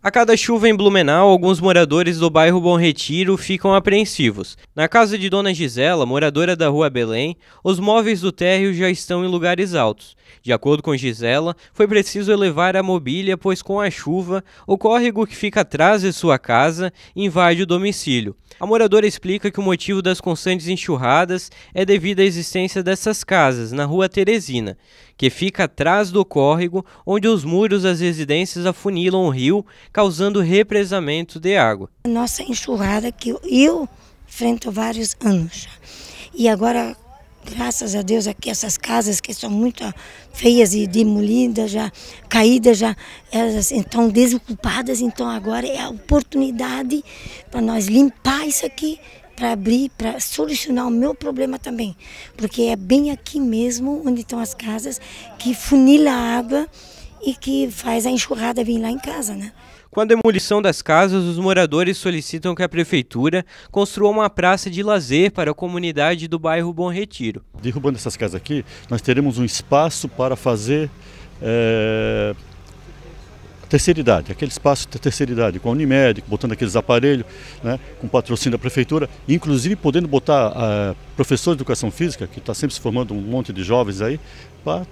A cada chuva em Blumenau, alguns moradores do bairro Bom Retiro ficam apreensivos. Na casa de Dona Gisela, moradora da rua Belém, os móveis do térreo já estão em lugares altos. De acordo com Gisela, foi preciso elevar a mobília, pois com a chuva, o córrego que fica atrás de sua casa invade o domicílio. A moradora explica que o motivo das constantes enxurradas é devido à existência dessas casas na rua Teresina, que fica atrás do córrego, onde os muros das residências afunilam o rio causando represamento de água. Nossa enxurrada que eu enfrento vários anos. E agora, graças a Deus, aqui essas casas que são muito feias e demolidas, já caídas, já elas estão desocupadas, então agora é a oportunidade para nós limpar isso aqui para abrir, para solucionar o meu problema também. Porque é bem aqui mesmo, onde estão as casas, que funila a água e que faz a enxurrada vir lá em casa, né? Com a demolição das casas, os moradores solicitam que a prefeitura construa uma praça de lazer para a comunidade do bairro Bom Retiro. Derrubando essas casas aqui, nós teremos um espaço para fazer é, terceira idade, aquele espaço de terceira idade, com a Unimed, botando aqueles aparelhos, né, com patrocínio da prefeitura, inclusive podendo botar professores é, professor de educação física, que está sempre se formando um monte de jovens aí, para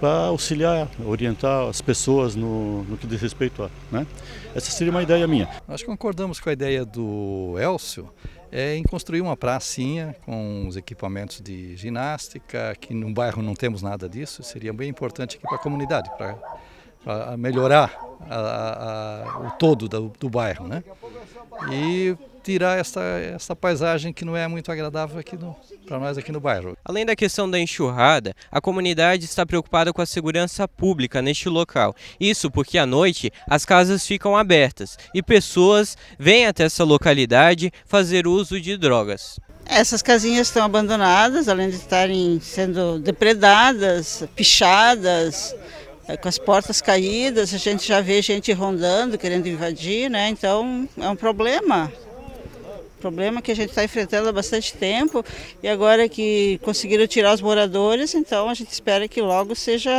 para auxiliar, orientar as pessoas no, no que diz respeito a. Né? Essa seria uma ideia minha. Nós concordamos com a ideia do Elcio é, em construir uma pracinha com os equipamentos de ginástica, que no bairro não temos nada disso, seria bem importante aqui para a comunidade, para melhorar a, a, o todo do, do bairro. Né? e tirar essa, essa paisagem que não é muito agradável aqui para nós aqui no bairro. Além da questão da enxurrada, a comunidade está preocupada com a segurança pública neste local. Isso porque à noite as casas ficam abertas e pessoas vêm até essa localidade fazer uso de drogas. Essas casinhas estão abandonadas, além de estarem sendo depredadas, pichadas, é, com as portas caídas, a gente já vê gente rondando, querendo invadir, né? Então é um problema. Problema que a gente está enfrentando há bastante tempo e agora que conseguiram tirar os moradores, então a gente espera que logo seja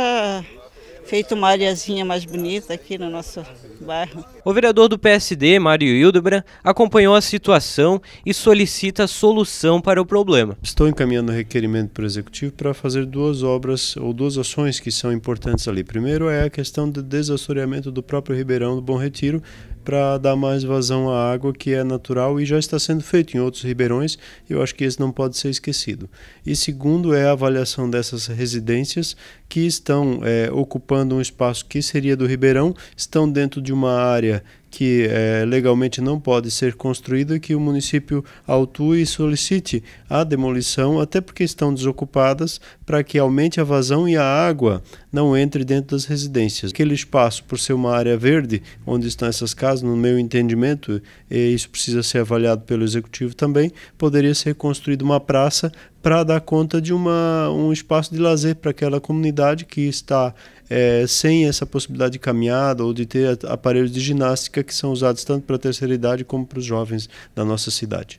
feito uma areazinha mais bonita aqui no nosso bairro. O vereador do PSD, Mário Hildebrand, acompanhou a situação e solicita solução para o problema. Estou encaminhando o requerimento para o Executivo para fazer duas obras ou duas ações que são importantes ali. Primeiro é a questão do desassoreamento do próprio Ribeirão do Bom Retiro, para dar mais vazão à água que é natural e já está sendo feito em outros ribeirões, e eu acho que esse não pode ser esquecido. E segundo é a avaliação dessas residências que estão é, ocupando um espaço que seria do ribeirão, estão dentro de uma área que é, legalmente não pode ser construída, que o município autue e solicite a demolição, até porque estão desocupadas, para que aumente a vazão e a água não entre dentro das residências. Aquele espaço, por ser uma área verde, onde estão essas casas, no meu entendimento, isso precisa ser avaliado pelo executivo também, poderia ser construída uma praça para dar conta de uma, um espaço de lazer para aquela comunidade que está é, sem essa possibilidade de caminhada ou de ter aparelhos de ginástica que são usados tanto para a terceira idade como para os jovens da nossa cidade.